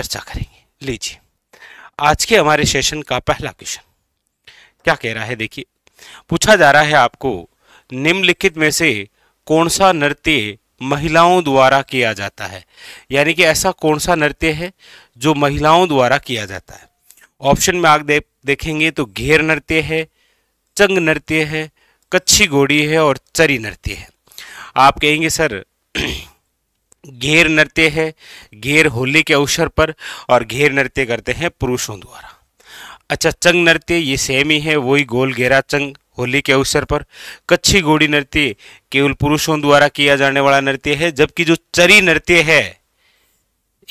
चर्चा करेंगे लीजिए आज के हमारे सेशन का पहला क्वेश्चन क्या कह रहा है देखिए पूछा जा रहा है आपको निम्नलिखित में से कौन सा नृत्य महिलाओं द्वारा किया जाता है यानी कि ऐसा कौन सा नृत्य है जो महिलाओं द्वारा किया जाता है ऑप्शन में आग दे, देखेंगे तो घेर नृत्य है चंग नृत्य है कच्छी घोड़ी है और चरी नृत्य है आप कहेंगे सर घेर नृत्य है घेर होली के अवसर पर और घेर नृत्य करते हैं पुरुषों द्वारा अच्छा चंग नृत्य ये सेम ही है वही गोल घेरा चंग होली के अवसर पर कच्छी घोड़ी नृत्य केवल पुरुषों द्वारा किया जाने वाला नृत्य है जबकि जो चरी नृत्य है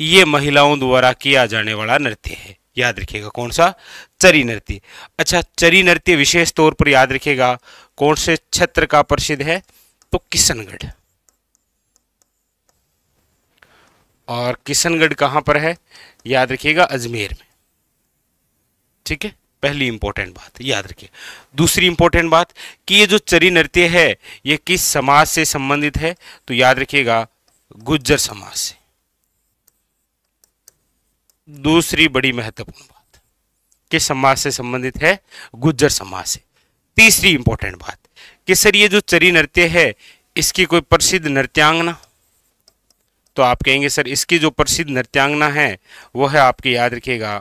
ये महिलाओं द्वारा किया जाने वाला नृत्य है याद रखिएगा कौन सा चरी नृत्य अच्छा चरी नृत्य विशेष तौर पर याद रखिएगा कौन से क्षेत्र का प्रसिद्ध है तो किशनगढ़ और किशनगढ़ कहाँ पर है याद रखिएगा अजमेर में ठीक है पहली इंपॉर्टेंट बात याद रखिए दूसरी इंपॉर्टेंट बात कि ये जो चरी नृत्य है ये किस समाज से संबंधित है तो याद रखिएगा गुज्जर समाज से दूसरी बड़ी महत्वपूर्ण बात किस समाज से संबंधित है गुज्जर समाज से तीसरी इंपॉर्टेंट बात कि सर ये जो चरी नृत्य है इसकी कोई प्रसिद्ध नृत्यांगना तो आप कहेंगे सर इसकी जो प्रसिद्ध नृत्यांगना है वो है आपके याद रखिएगा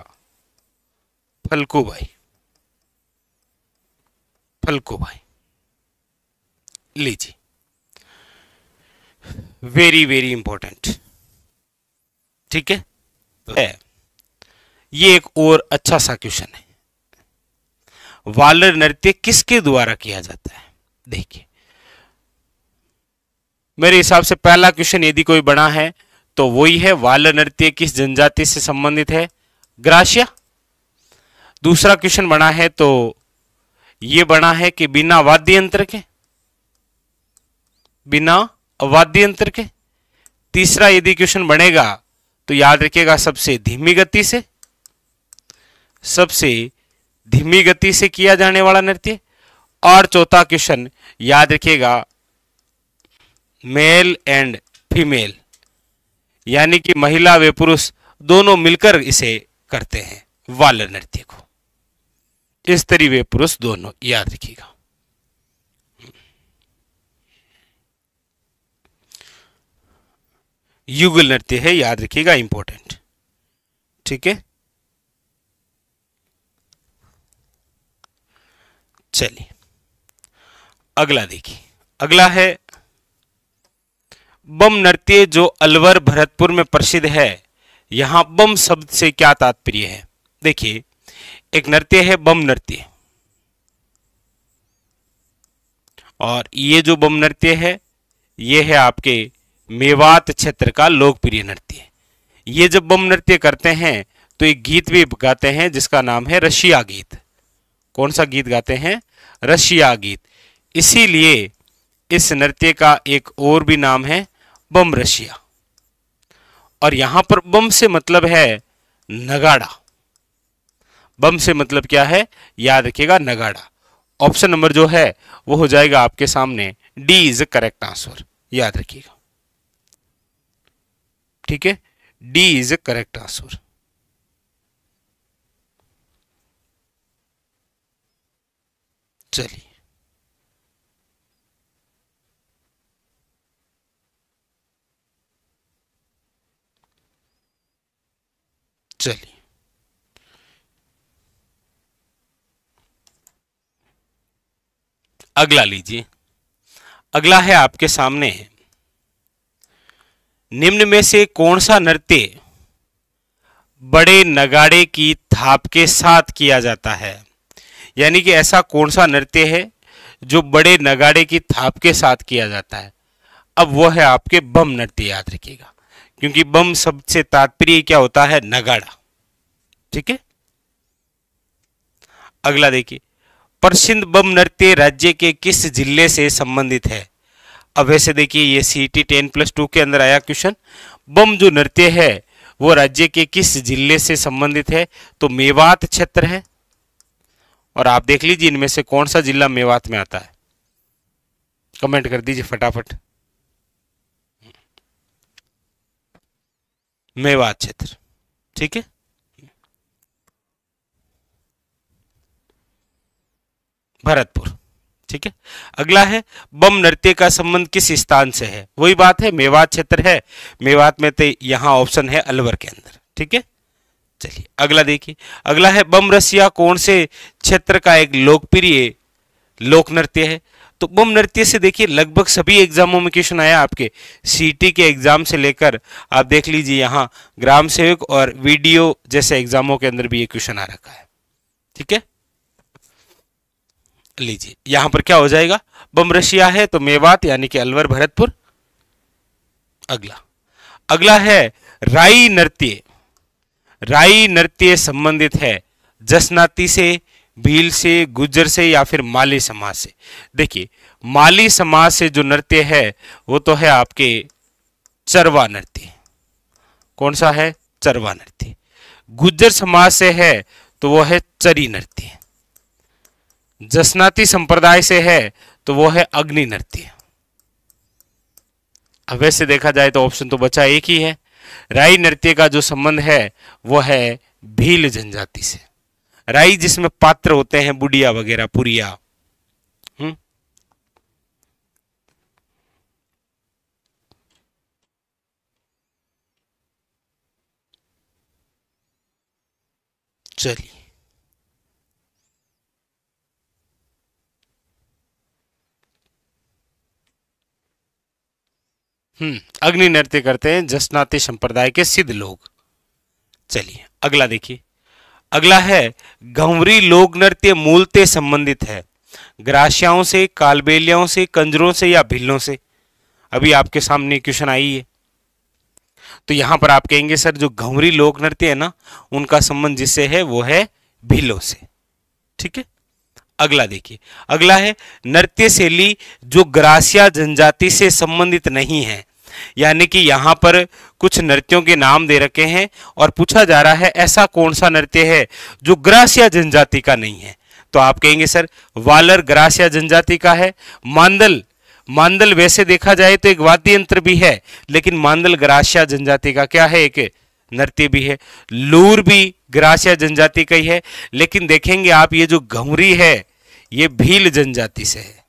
फलकू भाई फलकू भाई लीजिए वेरी वेरी इंपॉर्टेंट ठीक है तो- है ये एक और अच्छा सा क्वेश्चन है वालर नृत्य किसके द्वारा किया जाता है देखिए मेरे हिसाब से पहला क्वेश्चन यदि कोई बना है तो वही है वाल नृत्य किस जनजाति से संबंधित है ग्रासिया दूसरा क्वेश्चन बना है तो ये बना है कि बिना वाद्य यंत्र के बिना वाद्य यंत्र के तीसरा यदि क्वेश्चन बनेगा तो याद रखिएगा सबसे धीमी गति से सबसे धीमी गति से किया जाने वाला नृत्य और चौथा क्वेश्चन याद रखिएगा मेल एंड फीमेल यानी कि महिला वे पुरुष दोनों मिलकर इसे करते हैं वाल नृत्य को स्त्री वे पुरुष दोनों याद रखिएगा युगल नृत्य है याद रखिएगा इंपॉर्टेंट ठीक है चलिए अगला देखिए अगला है बम नृत्य जो अलवर भरतपुर में प्रसिद्ध है यहाँ बम शब्द से क्या तात्पर्य है देखिए एक नृत्य है बम नृत्य और ये जो बम नृत्य है ये है आपके मेवात क्षेत्र का लोकप्रिय नृत्य ये जब बम नृत्य करते हैं तो एक गीत भी गाते हैं जिसका नाम है रशिया गीत कौन सा गीत गाते हैं रशिया गीत इसीलिए इस नृत्य का एक और भी नाम है बम रशिया और यहां पर बम से मतलब है नगाड़ा बम से मतलब क्या है याद रखिएगा नगाड़ा ऑप्शन नंबर जो है वो हो जाएगा आपके सामने डी इज करेक्ट आंसर याद रखिएगा ठीक है डी इज करेक्ट आंसर चलिए चलिए अगला लीजिए अगला है आपके सामने निम्न में से कौन सा नृत्य बड़े नगाड़े की थाप के साथ किया जाता है यानी कि ऐसा कौन सा नृत्य है जो बड़े नगाड़े की थाप के साथ किया जाता है अब वो है आपके बम नृत्य याद रखिएगा क्योंकि बम सबसे तात्पर्य क्या होता है नगाड़ा ठीक है अगला देखिए प्रसिद्ध बम नृत्य राज्य के किस जिले से संबंधित है अब वैसे देखिए ये C T ten plus two के अंदर आया क्वेश्चन बम जो नृत्य है वो राज्य के किस जिले से संबंधित है तो मेवात क्षेत्र है और आप देख लीजिए इनमें से कौन सा जिला मेवात में आता है कमेंट कर दीजिए फटाफट मेवात क्षेत्र ठीक है भरतपुर ठीक है अगला है बम नृत्य का संबंध किस स्थान से है वही बात है मेवात क्षेत्र है मेवात में तो यहां ऑप्शन है अलवर के अंदर ठीक है चलिए अगला देखिए अगला है बम रसिया कौन से क्षेत्र का एक लोकप्रिय लोक नृत्य है तो बम नृत्य से देखिए लगभग सभी एग्जामों में क्वेश्चन आया आपके सीटी के एग्जाम से लेकर आप देख लीजिए यहाँ ग्राम सेवक और वीडियो जैसे एग्जामों के अंदर भी ये क्वेश्चन आ रखा है ठीक है लीजिए यहां पर क्या हो जाएगा बम रशिया है तो मेवात यानी कि अलवर भरतपुर अगला अगला है राई नृत्य राई नृत्य संबंधित है जसनाती से भील से गुज्जर से या फिर माली समाज से देखिए माली समाज से जो नृत्य है वो तो है आपके चरवा नृत्य कौन सा है चरवा नृत्य गुजर समाज से है तो वो है चरी नृत्य जसनाती संप्रदाय से है तो वो है अग्नि नृत्य अब वैसे देखा जाए तो ऑप्शन तो बचा एक ही है राई नृत्य का जो संबंध है वो है भील जनजाति से राई जिसमें पात्र होते हैं बुढ़िया वगैरह पुरिया हम्म? चलिए हम्म अग्नि नृत्य करते हैं जसनाते संप्रदाय के सिद्ध लोग चलिए अगला देखिए अगला है घंवरी लोक नृत्य मूलते संबंधित है ग्रासियाओं से कालबेलियाओं से कंजरों से या भिल्लों से अभी आपके सामने क्वेश्चन आई है तो यहां पर आप कहेंगे सर जो घंवरी लोक नृत्य है ना उनका संबंध जिससे है वो है भिल्लों से ठीक है अगला देखिए अगला है नृत्य शैली जो ग्रासिया जनजाति से संबंधित नहीं है यानी कि यहाँ पर कुछ नृत्यों के नाम दे रखे हैं और पूछा जा रहा है ऐसा कौन सा नृत्य है जो ग्रास या जनजाति का नहीं है तो आप कहेंगे सर वालर ग्रास या जनजाति का है मांदल मांदल वैसे देखा जाए तो एक वाद्य यंत्र भी है लेकिन मांदल ग्रासिया जनजाति का क्या है एक नृत्य भी है लूर भी ग्रासिया जनजाति का ही है लेकिन देखेंगे आप ये जो घुमरी है ये भील जनजाति से है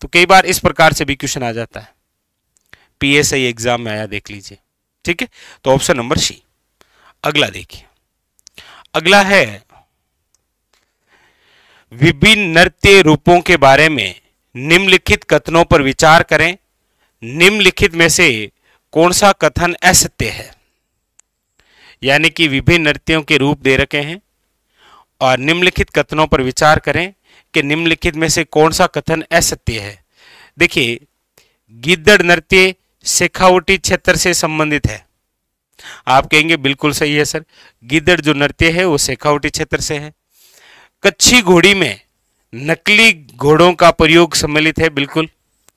तो कई बार इस प्रकार से भी क्वेश्चन आ जाता है पीएसआई एग्जाम में आया देख लीजिए ठीक है तो ऑप्शन नंबर सी अगला देखिए अगला है विभिन्न नृत्य रूपों के बारे में निम्नलिखित कथनों पर विचार करें निम्नलिखित में से कौन सा कथन असत्य है यानी कि विभिन्न नृत्यों के रूप दे रखे हैं और निम्नलिखित कथनों पर विचार करें कि निम्नलिखित में से कौन सा कथन असत्य है देखिए गिद्दड़ नृत्य शेखावटी क्षेत्र से संबंधित है आप कहेंगे बिल्कुल सही है सर गिदड़ जो नृत्य है वो शेखावटी क्षेत्र से है कच्छी घोड़ी में नकली घोड़ों का प्रयोग सम्मिलित है बिल्कुल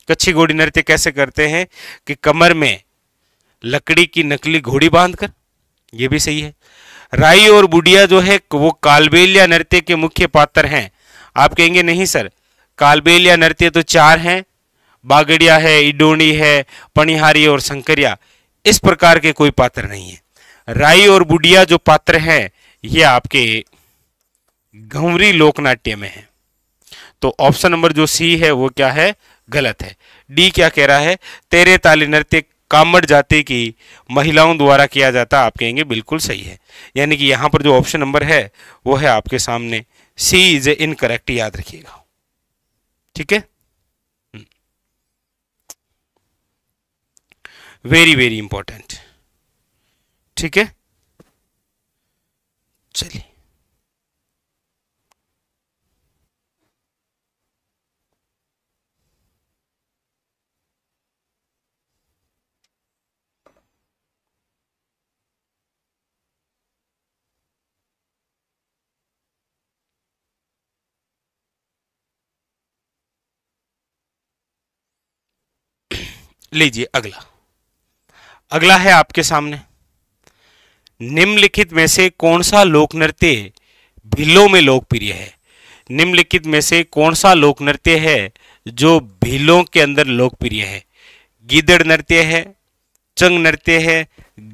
कच्छी घोड़ी नृत्य कैसे करते हैं कि कमर में लकड़ी की नकली घोड़ी बांधकर यह भी सही है राई और बुढ़िया जो है वो कालबेलिया नृत्य के मुख्य पात्र हैं आप कहेंगे नहीं सर कालबेलिया नृत्य तो चार हैं बागड़िया है इडोनी है पणिहारी और शंकरिया इस प्रकार के कोई पात्र नहीं है राई और बुढ़िया जो पात्र हैं ये आपके घंवरी लोकनाट्य में है तो ऑप्शन नंबर जो सी है वो क्या है गलत है डी क्या कह रहा है तेरे ताली नृत्य कामड़ जाति की महिलाओं द्वारा किया जाता आप कहेंगे बिल्कुल सही है यानी कि यहाँ पर जो ऑप्शन नंबर है वो है आपके सामने सी इज इनकरेक्ट याद रखिएगा ठीक है वेरी वेरी इंपॉर्टेंट ठीक है चलिए लीजिए अगला अगला है आपके सामने निम्नलिखित में से कौन सा लोक नृत्य भिलो में लोकप्रिय है निम्नलिखित में से कौन सा लोक नृत्य है जो भीलों के अंदर लोकप्रिय है गिदड़ नृत्य है चंग नृत्य है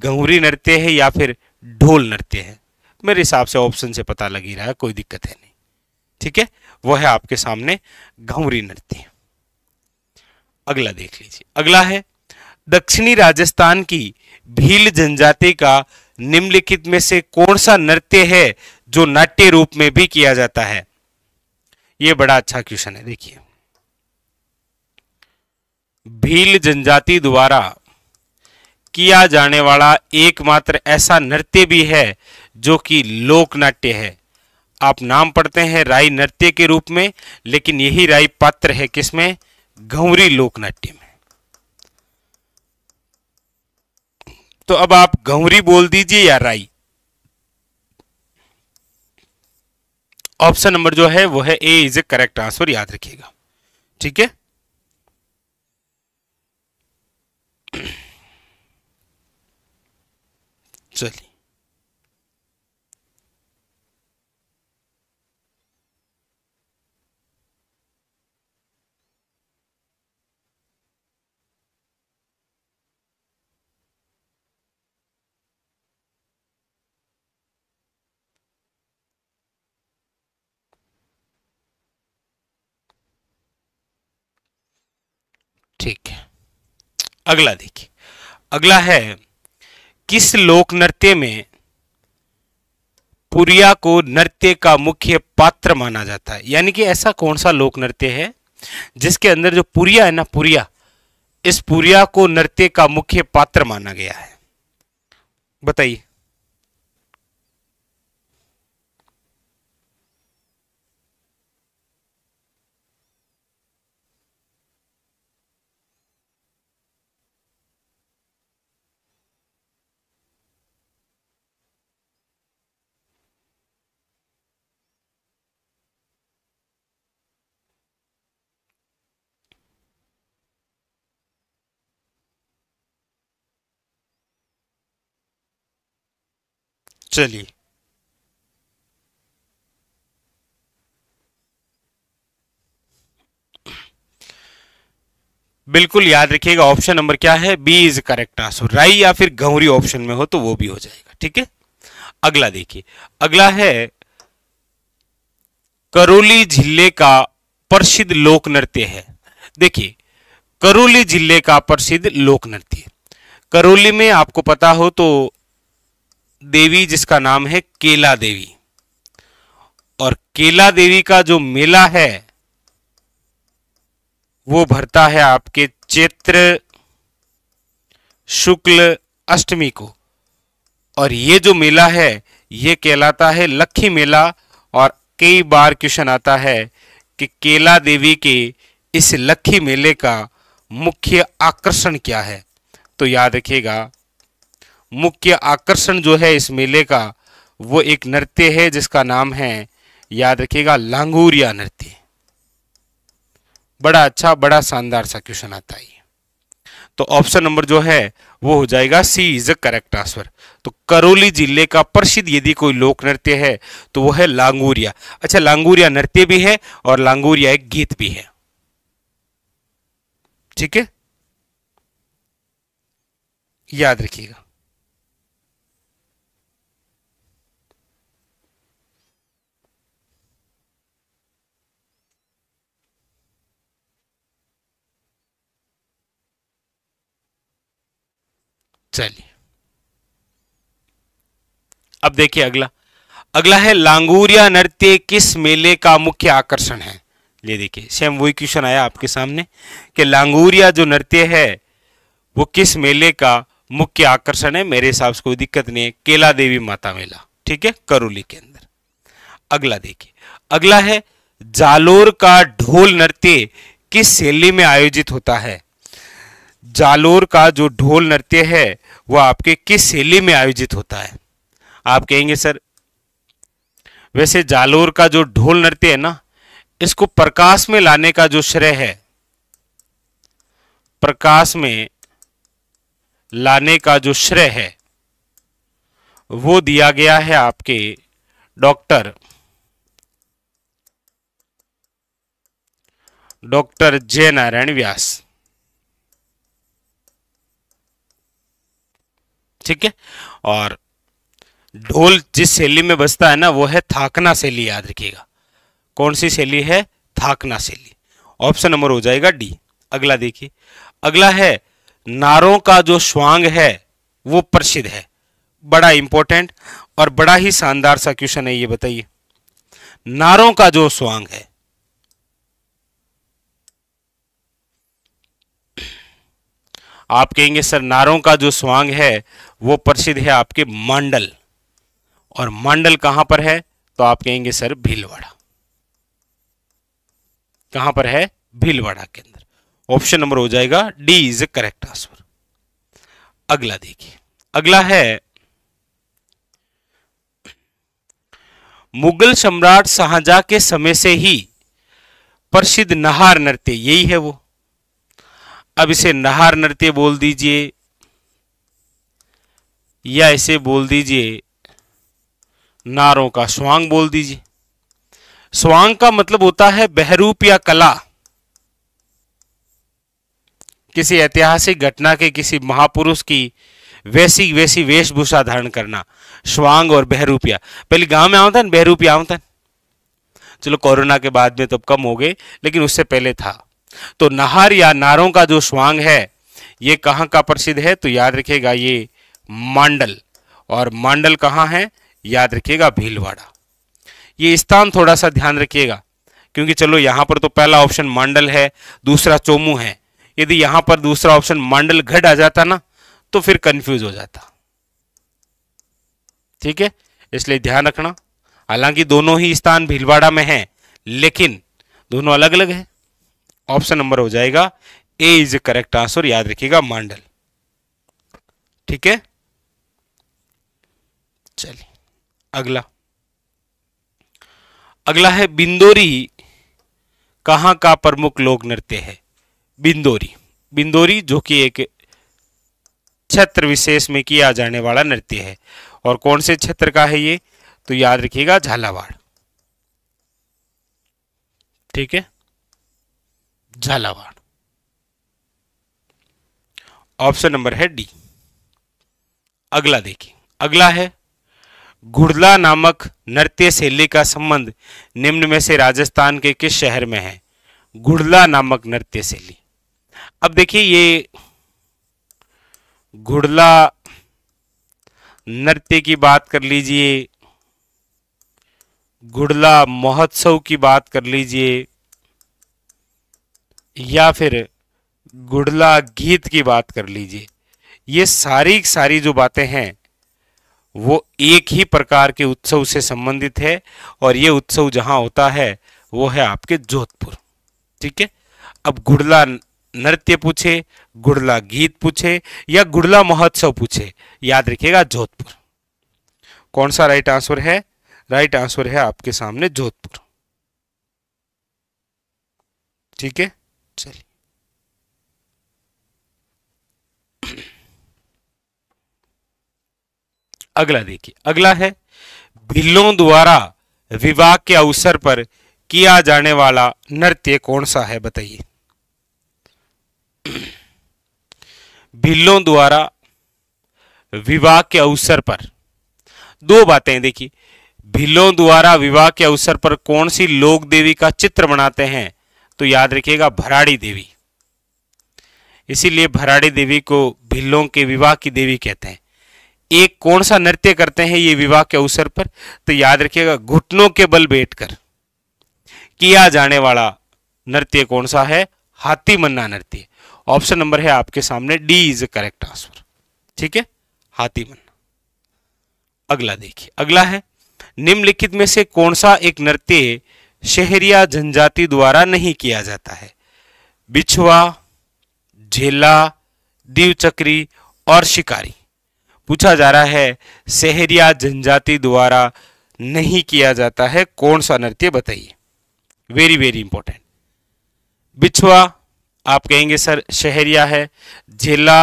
गहुरी नृत्य है या फिर ढोल नृत्य है मेरे हिसाब से ऑप्शन से पता लग ही रहा है कोई दिक्कत है नहीं ठीक है वो है आपके सामने गहुरी नृत्य अगला देख लीजिए अगला है दक्षिणी राजस्थान की भील जनजाति का निम्नलिखित में से कौन सा नृत्य है जो नाट्य रूप में भी किया जाता है यह बड़ा अच्छा क्वेश्चन है देखिए भील जनजाति द्वारा किया जाने वाला एकमात्र ऐसा नृत्य भी है जो कि लोक नाट्य है आप नाम पढ़ते हैं राई नृत्य के रूप में लेकिन यही राई पात्र है किसमें घंवरी लोक नाट्य में तो अब आप घंवरी बोल दीजिए या राई ऑप्शन नंबर जो है वो है A is a correct answer याद रखिएगा ठीक है चलिए ठीक है अगला देखिए अगला है किस लोक नृत्य में पुरिया को नृत्य का मुख्य पात्र माना जाता है यानी कि ऐसा कौन सा लोक नृत्य है जिसके अंदर जो पुरिया है ना पुरिया इस पुरिया को नृत्य का मुख्य पात्र माना गया है बताइए चलिए बिल्कुल याद रखिएगा ऑप्शन नंबर क्या है बी इज करेक्ट आंसर राई या फिर गहरी ऑप्शन में हो तो वो भी हो जाएगा ठीक है अगला देखिए अगला है करोली जिले का प्रसिद्ध लोक नृत्य है देखिए करोली जिले का प्रसिद्ध लोक नृत्य करोली में आपको पता हो तो देवी जिसका नाम है केला देवी और केला देवी का जो मेला है वो भरता है आपके चैत्र शुक्ल अष्टमी को और ये जो मेला है ये कहलाता है लक्खी मेला और कई बार क्वेश्चन आता है कि केला देवी के इस लक्खी मेले का मुख्य आकर्षण क्या है तो याद रखिएगा मुख्य आकर्षण जो है इस मेले का वो एक नृत्य है जिसका नाम है याद रखिएगा लांगूरिया नृत्य बड़ा अच्छा बड़ा शानदार सा क्वेश्चन आता है तो ऑप्शन नंबर जो है वो हो जाएगा C is a correct answer तो करौली जिले का प्रसिद्ध यदि कोई लोक नृत्य है तो वो है लांगूरिया अच्छा लांगूरिया नृत्य भी है और लांगूरिया एक गीत भी है ठीक है याद रखिएगा चलिए अब देखिए अगला अगला है लांगूरिया नृत्य किस मेले का मुख्य आकर्षण है ये देखिए सेम वही क्वेश्चन आया आपके सामने कि लांगूरिया जो नृत्य है वो किस मेले का मुख्य आकर्षण है मेरे हिसाब से कोई दिक्कत नहीं है केला देवी माता मेला ठीक है करोली के अंदर अगला देखिए अगला है जालोर का ढोल नृत्य किस शैली में आयोजित होता है जालोर का जो ढोल नृत्य है वो आपके किस शैली में आयोजित होता है आप कहेंगे सर वैसे जालोर का जो ढोल नृत्य है ना इसको प्रकाश में लाने का जो श्रेय है प्रकाश में लाने का जो श्रेय है वो दिया गया है आपके डॉक्टर डॉक्टर जय नारायण व्यास ठीक है और ढोल जिस शैली में बजता है ना वो है थाकना शैली याद रखिएगा कौन सी शैली है थाकना शैली ऑप्शन नंबर हो जाएगा डी अगला देखिए अगला है नारों का जो स्वांग है वो प्रसिद्ध है बड़ा इंपॉर्टेंट और बड़ा ही शानदार सा क्वेश्चन है ये बताइए नारों का जो स्वांग है आप कहेंगे सर नारों का जो स्वांग है वो प्रसिद्ध है आपके मांडल और मांडल कहां पर है तो आप कहेंगे सर भीलवाड़ा कहां पर है भीलवाड़ा के अंदर ऑप्शन नंबर हो जाएगा डी इज करेक्ट आंसर अगला देखिए अगला है मुगल सम्राट शाहजहां के समय से ही प्रसिद्ध नहार नृत्य यही है वो अब इसे नहार नृत्य बोल दीजिए या इसे बोल दीजिए नारों का स्वांग बोल दीजिए स्वांग का मतलब होता है बहरूप या कला किसी ऐतिहासिक घटना के किसी महापुरुष की वैसी वैसी वेशभूषा धारण करना स्वांग और बहरूपिया पहले गांव में आता बहरूपिया आवतन चलो कोरोना के बाद में तो कम हो गए लेकिन उससे पहले था तो नहर या नारों का जो स्वांग है ये कहाँ का प्रसिद्ध है तो याद रखेगा ये मांडल और मांडल कहाँ है याद रखिएगा भीलवाड़ा ये स्थान थोड़ा सा ध्यान रखिएगा क्योंकि चलो यहाँ पर तो पहला ऑप्शन मांडल है दूसरा चोमू है यदि यहाँ पर दूसरा ऑप्शन मांडल घट आ जाता ना तो फिर कंफ्यूज हो जाता ठीक है इसलिए ध्यान रखना हालांकि दोनों ही स्थान भीलवाड़ा में है लेकिन दोनों अलग अलग है ऑप्शन नंबर हो जाएगा ए इज करेक्ट आंसर याद रखिएगा मांडल ठीक है अगला अगला है बिंदोरी कहाँ का प्रमुख लोक नृत्य है बिंदोरी बिंदोरी जो कि एक छत्र विशेष में किया जाने वाला नृत्य है और कौन से छत्र का है ये तो याद रखिएगा झालावाड़ ठीक है झालावाड़ ऑप्शन नंबर है डी अगला देखिए अगला है गुड़ला नामक नृत्य शैली का संबंध निम्न में से राजस्थान के किस शहर में है गुड़ला नामक नृत्य शैली अब देखिए ये गुड़ला नृत्य की बात कर लीजिए गुड़ला महोत्सव की बात कर लीजिए या फिर गुड़ला गीत की बात कर लीजिए ये सारी सारी जो बातें हैं वो एक ही प्रकार के उत्सव से संबंधित है और ये उत्सव जहाँ होता है वो है आपके जोधपुर ठीक है अब गुड़ला नृत्य पूछे गुड़ला गीत पूछे या गुड़ला महोत्सव पूछे याद रखिएगा जोधपुर कौन सा राइट आंसर है राइट आंसर है आपके सामने जोधपुर ठीक है चलिए अगला देखिए अगला है भिल्लों द्वारा विवाह के अवसर पर किया जाने वाला नृत्य कौन सा है बताइए भिल्लों द्वारा विवाह के अवसर पर दो बातें देखिए भिल्लों द्वारा विवाह के अवसर पर कौन सी लोक देवी का चित्र बनाते हैं तो याद रखिएगा भराड़ी देवी इसीलिए भराड़ी देवी को भिल्लों के विवाह की देवी कहते हैं एक कौन सा नृत्य करते हैं ये विवाह के अवसर पर तो याद रखिएगा घुटनों के बल बैठकर किया जाने वाला नृत्य कौन सा है हाथी मन्ना नृत्य ऑप्शन नंबर है आपके सामने डी इज करेक्ट आंसर ठीक है हाथी मन्ना अगला देखिए अगला है निम्नलिखित में से कौन सा एक नृत्य शहरिया जनजाति द्वारा नहीं किया जाता है बिछुआ झेला दीवचक्री और शिकारी पूछा जा रहा है शहरिया जनजाति द्वारा नहीं किया जाता है कौन सा नृत्य बताइए वेरी वेरी इंपॉर्टेंट बिछुआ आप कहेंगे सर शहरिया है झेला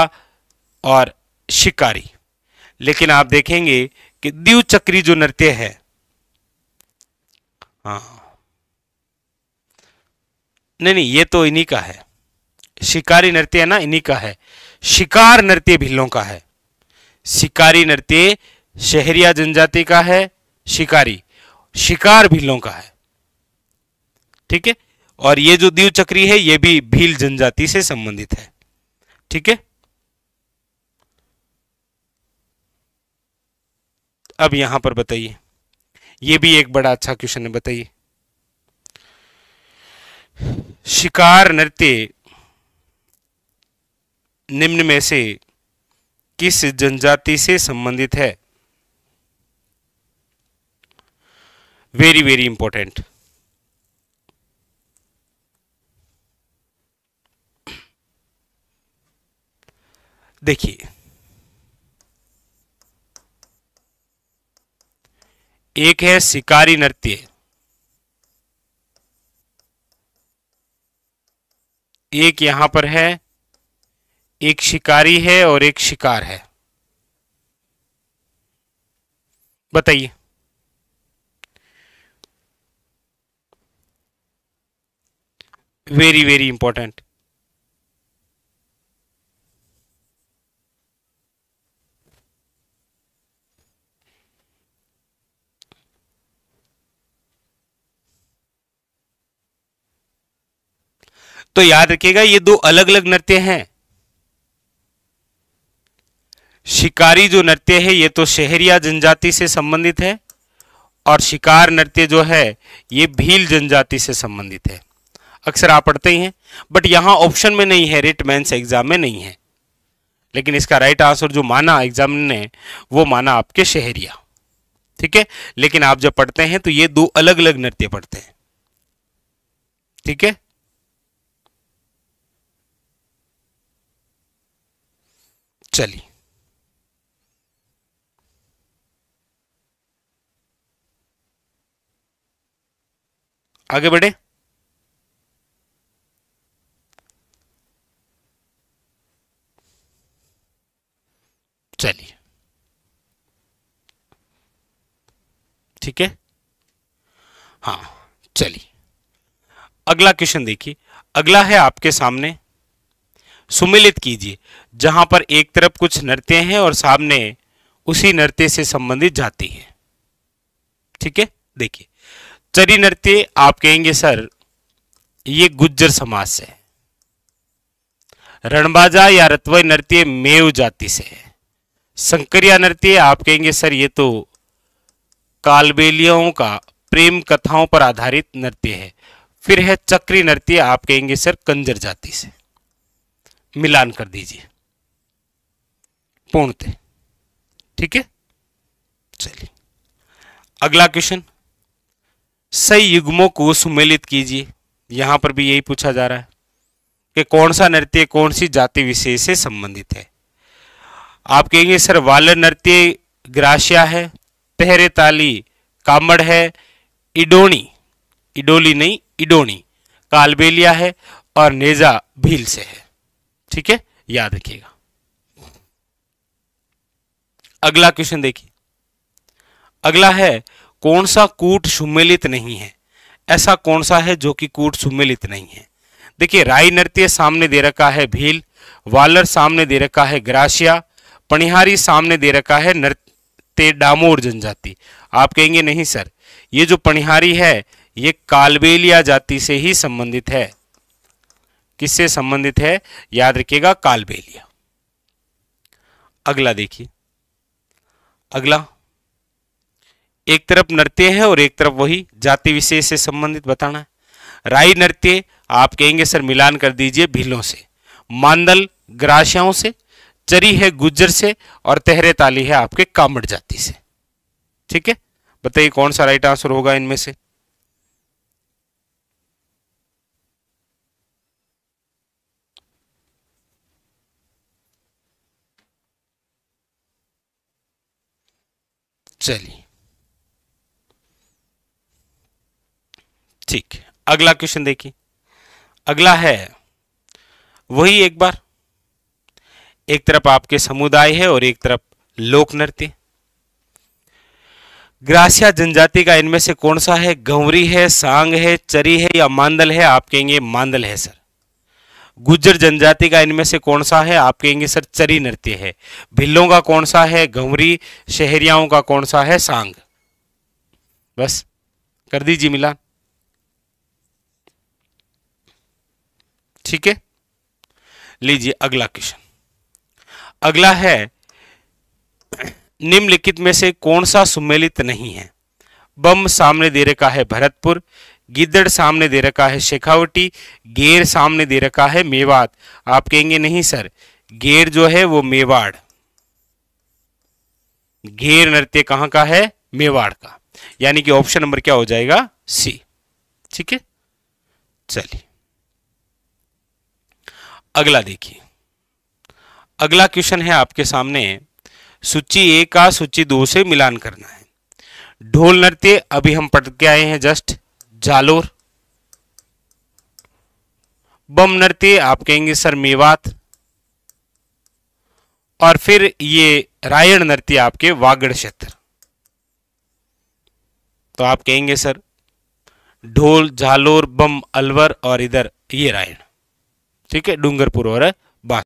और शिकारी लेकिन आप देखेंगे कि दीव चक्री जो नृत्य है हाँ नहीं नहीं ये तो इन्हीं का है शिकारी नृत्य है ना इन्हीं का है शिकार नृत्य भिल्लों का है शिकारी नृत्य शहरिया जनजाति का है शिकारी शिकार भीलों का है ठीक है और ये जो दीव चक्री है ये भी भील जनजाति से संबंधित है ठीक है अब यहां पर बताइए ये भी एक बड़ा अच्छा क्वेश्चन है बताइए शिकार नृत्य निम्न में से किस जनजाति से संबंधित है वेरी वेरी इंपॉर्टेंट देखिए एक है शिकारी नृत्य एक यहां पर है एक शिकारी है और एक शिकार है बताइए वेरी वेरी इंपॉर्टेंट तो याद रखिएगा ये दो अलग अलग नृत्य हैं शिकारी जो नृत्य है ये तो शहरिया जनजाति से संबंधित है और शिकार नृत्य जो है ये भील जनजाति से संबंधित है अक्सर आप पढ़ते ही हैं बट यहाँ ऑप्शन में नहीं है रिट मेन्स एग्जाम में नहीं है लेकिन इसका राइट आंसर जो माना एग्जाम ने वो माना आपके शहरिया ठीक है लेकिन आप जब पढ़ते हैं तो ये दो अलग अलग नृत्य पढ़ते हैं ठीक है चलिए आगे बढ़े चलिए ठीक है हाँ चलिए अगला क्वेश्चन देखिए अगला है आपके सामने सुमिलित कीजिए जहां पर एक तरफ कुछ नृत्य हैं और सामने उसी नृत्य से संबंधित जाती है ठीक है देखिए चरी नृत्य आप कहेंगे सर ये गुज्जर समाज से रणबाजा या रतवई नृत्य मेव जाति से है शंकरिया नृत्य आप कहेंगे सर ये तो कालबेलियों का प्रेम कथाओं पर आधारित नृत्य है फिर है चक्री नृत्य आप कहेंगे सर कंजर जाति से मिलान कर दीजिए पूर्णते ठीक है चलिए अगला क्वेश्चन सही युग्मों को सुमेलित कीजिए यहाँ पर भी यही पूछा जा रहा है कि कौन सा नृत्य कौन सी जाति विशेष से संबंधित है आप कहेंगे सर वाल नृत्य ग्रासिया है पहरे ताली कामड़ है इडोनी इडोली नहीं इडोनी कालबेलिया है और नेजा भील से है ठीक है याद रखिएगा अगला क्वेश्चन देखिए अगला है कौन सा कूट सुमेलित नहीं है ऐसा कौन सा है जो कि कूट सुमेलित नहीं है देखिए राय नृत्य सामने दे रखा है भील वालर सामने दे रखा है ग्रासिया पणिहारी सामने दे रखा है नृत्य डामोर जनजाति आप कहेंगे नहीं सर ये जो पणिहारी है ये कालबेलिया जाति से ही संबंधित है किससे संबंधित है याद रखिएगा कालबेलिया अगला देखिए अगला एक तरफ नृत्य है और एक तरफ वही जाति विशेष से संबंधित बताना है राई नृत्य आप कहेंगे सर मिलान कर दीजिए भीलों से मांदल ग्राशियाओं से चरी है गुज्जर से और तहरे ताली है आपके कामड़ जाति से ठीक है बताइए कौन सा राइट आंसर होगा इनमें से चलिए ठीक अगला क्वेश्चन देखिए अगला है वही एक बार एक तरफ आपके समुदाय है और एक तरफ लोक नृत्य ग्रासिया जनजाति का इनमें से कौन सा है गौरी है सांग है चरी है या मांदल है आप कहेंगे मांदल है सर गुज्जर जनजाति का इनमें से कौन सा है आप कहेंगे सर चरी नृत्य है भिल्लों का कौन सा है गौरी शहरियाओं का कौन सा है सांग बस कर दीजिए मिलान ठीक है लीजिए अगला क्वेश्चन अगला है निम्नलिखित में से कौन सा सुमेलित नहीं है बम सामने दे रखा है भरतपुर गिद्दड़ सामने दे रखा है शेखावटी गेर सामने दे रखा है मेवात आप कहेंगे नहीं सर गेर जो है वो मेवाड़ घेर नृत्य कहां का है मेवाड़ का यानी कि ऑप्शन नंबर क्या हो जाएगा सी ठीक है चलिए अगला देखिए अगला क्वेश्चन है आपके सामने सूची ए का सूची दो से मिलान करना है ढोल नृत्य अभी हम पढ़ के आए हैं जस्ट जालोर बम नृत्य आप कहेंगे सर मेवात और फिर ये रायण नृत्य आपके वागड़ क्षेत्र तो आप कहेंगे सर ढोल झालोर बम अलवर और इधर ये रायण ठीक है डूंगरपुर और बास